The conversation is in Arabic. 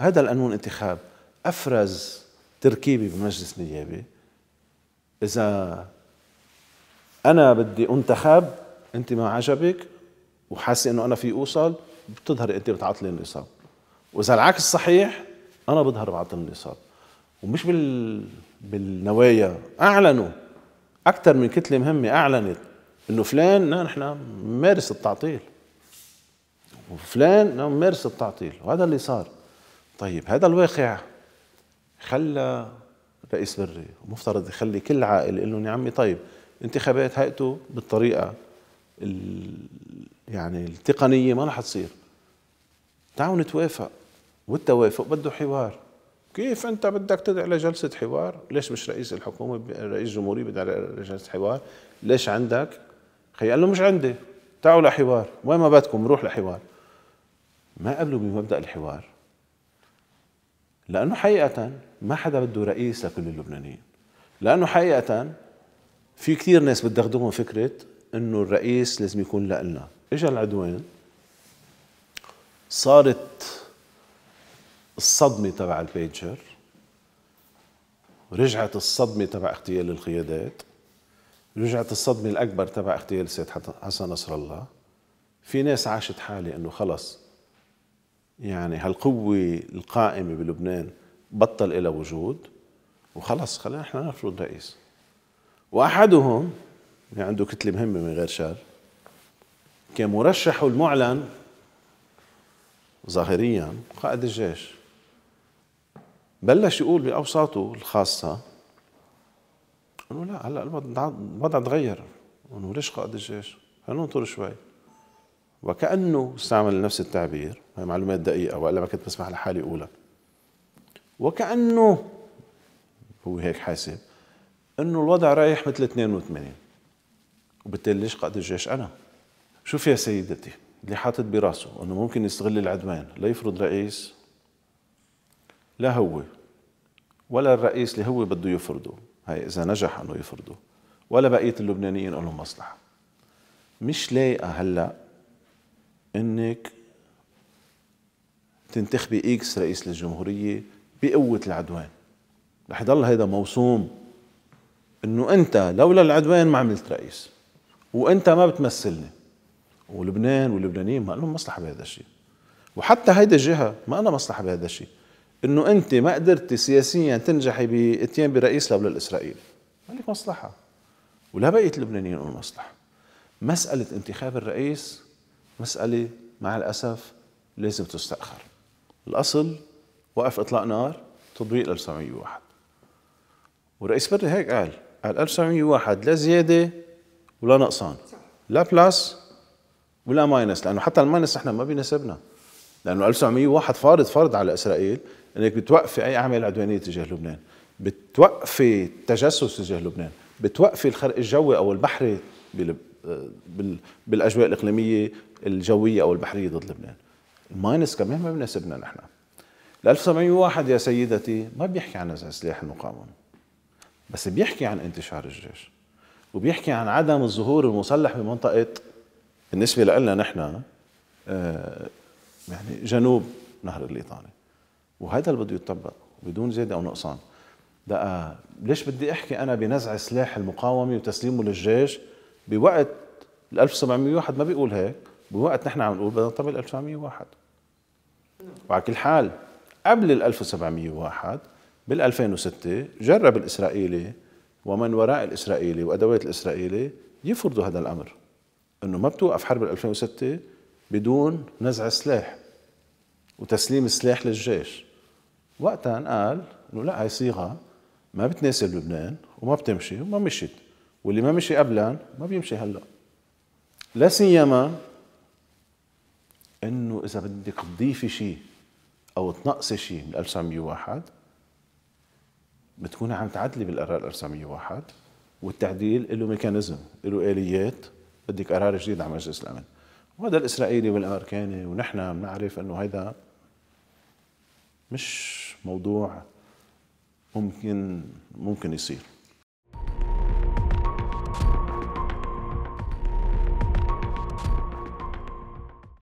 هذا القانون انتخاب افرز تركيبه بمجلس نيابي اذا انا بدي انتخب انت ما عجبك وحاسه انه انا في اوصل بتظهر انت بتعطلي النصاب واذا العكس صحيح انا بظهر بعطل النصاب ومش بال بالنوايا اعلنوا اكثر من كتله مهمه اعلنت انه فلان نحن بنمارس التعطيل وفلان بنمارس التعطيل وهذا اللي صار طيب هذا الواقع خلى رئيس بري مفترض يخلي كل عائلة يقول لهم يا عمي طيب انتخابات هيئته بالطريقه يعني التقنيه ما رح تصير تعالوا نتوافق والتوافق بده حوار كيف انت بدك تدعي لجلسه حوار ليش مش رئيس الحكومه رئيس الجمهوريه بدعي لجلسه حوار ليش عندك خي قال له مش عندي تعالوا لحوار وين ما بدكم روح لحوار ما قبلوا بمبدا الحوار لأنه حقيقة ما حدا بده رئيس لكل اللبنانيين لأنه حقيقة في كثير ناس بتدغدغهم فكرة إنه الرئيس لازم يكون لنا إجا العدوان صارت الصدمة تبع البيجر رجعت الصدمة تبع اغتيال القيادات رجعت الصدمة الأكبر تبع اغتيال السيد حسن نصر الله في ناس عاشت حالة إنه خلص يعني هالقوة القائمة بلبنان بطل إلى وجود وخلص خلينا نحن نفرض رئيس وأحدهم اللي عنده كتلة مهمة من غير شر كان مرشحه المعلن ظاهريا قائد الجيش بلش يقول بأوساطه الخاصة انه لا هلا الوضع تغير انه ليش قائد الجيش؟ خلينا ننطر شوي وكأنه استعمل نفس التعبير هاي معلومات دقيقة وإلا ما كنت بسمح لحالي أقولها وكأنه هو هيك حاسب انه الوضع رايح مثل 82 وبالتالي ليش قائد الجيش انا؟ شوف يا سيدتي اللي حاطط براسه انه ممكن يستغل العدوان ليفرض رئيس لا هو ولا الرئيس اللي هو بده يفرضه هاي اذا نجح انه يفرضه ولا بقيه اللبنانيين لهم مصلحه مش لايقه هلا انك تنتخبي اكس رئيس للجمهوريه بقوه العدوان رح يضل هيدا موسوم انه انت لولا العدوان ما عملت رئيس وانت ما بتمثلني ولبنان واللبنانيين ما لهم مصلحه بهذا الشيء وحتى هيدي الجهه ما لها مصلحه بهذا الشيء انه انت ما قدرتي سياسيا تنجحي باتيان برئيس لولا الاسرائيل ما لك مصلحه ولا بقيه اللبنانيين لهم مصلحه مساله انتخاب الرئيس مسألة مع الأسف لازم تستأخر الأصل وقف إطلاق نار تطبيق 1901 ورئيس بري هيك قال قال 1901 لا زيادة ولا نقصان لا بلاس ولا ماينس لأنه حتى الماينس نحن ما بيناسبنا لأنه 1901 فارض فرض على إسرائيل أنك بتوقفي أي أعمال عدوانية تجاه لبنان بتوقفي التجسس تجاه لبنان بتوقفي الخرق الجوي أو البحري بال... آه، بالاجواء الاقليميه الجويه او البحريه ضد لبنان الماينس كمان ما بيناسبنا نحن ال 1701 يا سيدتي ما بيحكي عن سلاح المقاومه بس بيحكي عن انتشار الجيش وبيحكي عن عدم الظهور المسلح بمنطقه بالنسبه لنا نحن آه، يعني جنوب نهر الليطاني وهذا اللي بده يطبق بدون زيادة أو نقصان بقى ليش بدي أحكي أنا بنزع سلاح المقاومة وتسليمه للجيش بوقت ال 1701 ما بيقول هيك بوقت نحن عم نقول بدنا نطبق 1701 وعلى كل حال قبل ال 1701 بال 2006 جرب الاسرائيلي ومن وراء الاسرائيلي وادوات الاسرائيلي يفرضوا هذا الامر انه ما بتوقف حرب ال 2006 بدون نزع السلاح وتسليم السلاح للجيش وقتها قال انه لا هاي صيغه ما بتناسب لبنان وما بتمشي وما مشيت واللي ما مشي قبلا ما بيمشي هلا لا سيما انه اذا بدك تضيفي شيء او تنقصي شيء من 1901 بتكوني عم تعدلي بالقرار 1901 والتعديل له ميكانيزم له اليات بدك قرار جديد على مجلس الامن وهذا الاسرائيلي والامريكاني ونحن بنعرف انه هذا مش موضوع ممكن ممكن يصير